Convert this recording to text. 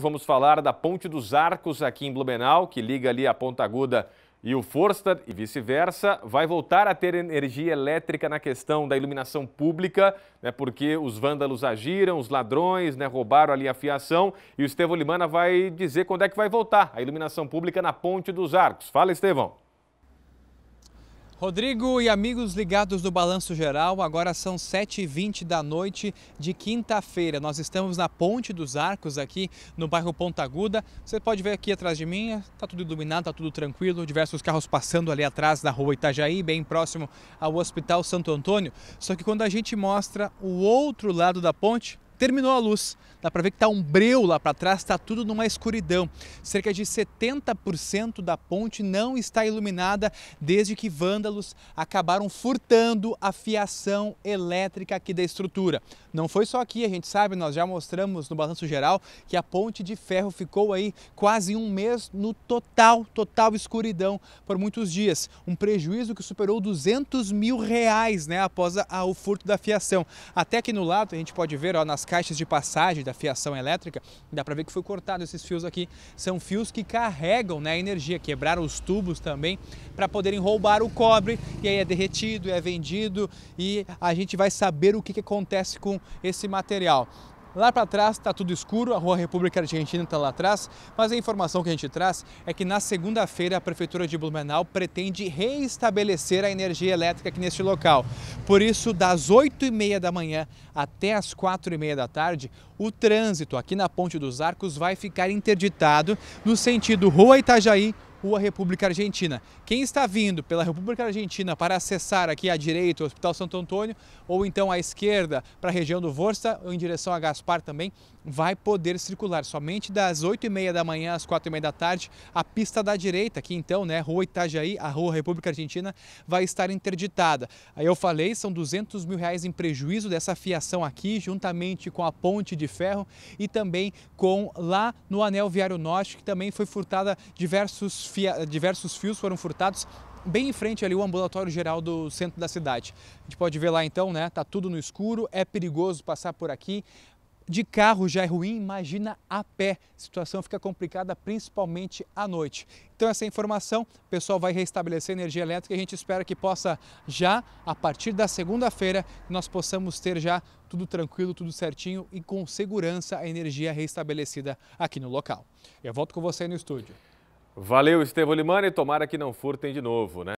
Vamos falar da Ponte dos Arcos aqui em Blumenau, que liga ali a Ponta Aguda e o Forster e vice-versa. Vai voltar a ter energia elétrica na questão da iluminação pública, né, porque os vândalos agiram, os ladrões né, roubaram ali a fiação. E o Estevão Limana vai dizer quando é que vai voltar a iluminação pública na Ponte dos Arcos. Fala, Estevão. Rodrigo e amigos ligados do Balanço Geral, agora são 7h20 da noite de quinta-feira. Nós estamos na Ponte dos Arcos aqui no bairro Ponta Aguda. Você pode ver aqui atrás de mim, está é, tudo iluminado, está tudo tranquilo. Diversos carros passando ali atrás na rua Itajaí, bem próximo ao Hospital Santo Antônio. Só que quando a gente mostra o outro lado da ponte, terminou a luz. Dá para ver que está um breu lá para trás, está tudo numa escuridão. Cerca de 70% da ponte não está iluminada desde que vândalos acabaram furtando a fiação elétrica aqui da estrutura. Não foi só aqui, a gente sabe, nós já mostramos no balanço geral que a ponte de ferro ficou aí quase um mês no total, total escuridão por muitos dias. Um prejuízo que superou 200 mil reais, né, após a, a, o furto da fiação. Até aqui no lado, a gente pode ver, ó, nas caixas de passagem da fiação elétrica, dá para ver que foi cortado esses fios aqui. São fios que carregam né, a energia, quebraram os tubos também para poderem roubar o cobre e aí é derretido, é vendido e a gente vai saber o que, que acontece com esse material. Lá para trás está tudo escuro, a Rua República Argentina está lá atrás, mas a informação que a gente traz é que na segunda-feira a Prefeitura de Blumenau pretende reestabelecer a energia elétrica aqui neste local. Por isso, das 8h30 da manhã até as 4h30 da tarde, o trânsito aqui na Ponte dos Arcos vai ficar interditado no sentido Rua Itajaí, Rua República Argentina. Quem está vindo pela República Argentina para acessar aqui à direita o Hospital Santo Antônio ou então à esquerda para a região do Vorsta em direção a Gaspar também, vai poder circular somente das 8h30 da manhã às 4h30 da tarde. A pista da direita, que então, né, Rua Itajaí, a Rua República Argentina, vai estar interditada. Aí eu falei, são 200 mil reais em prejuízo dessa fiação aqui, juntamente com a ponte de ferro e também com lá no Anel Viário Norte, que também foi furtada diversos fia, diversos fios foram furtados bem em frente ali o ambulatório geral do centro da cidade. A gente pode ver lá então, né? Tá tudo no escuro, é perigoso passar por aqui. De carro já é ruim, imagina a pé. A situação fica complicada principalmente à noite. Então essa informação, o pessoal vai restabelecer a energia elétrica e a gente espera que possa já a partir da segunda-feira nós possamos ter já tudo tranquilo, tudo certinho e com segurança a energia restabelecida aqui no local. Eu volto com você no estúdio. Valeu, Estevão Limani. Tomara que não furtem de novo, né?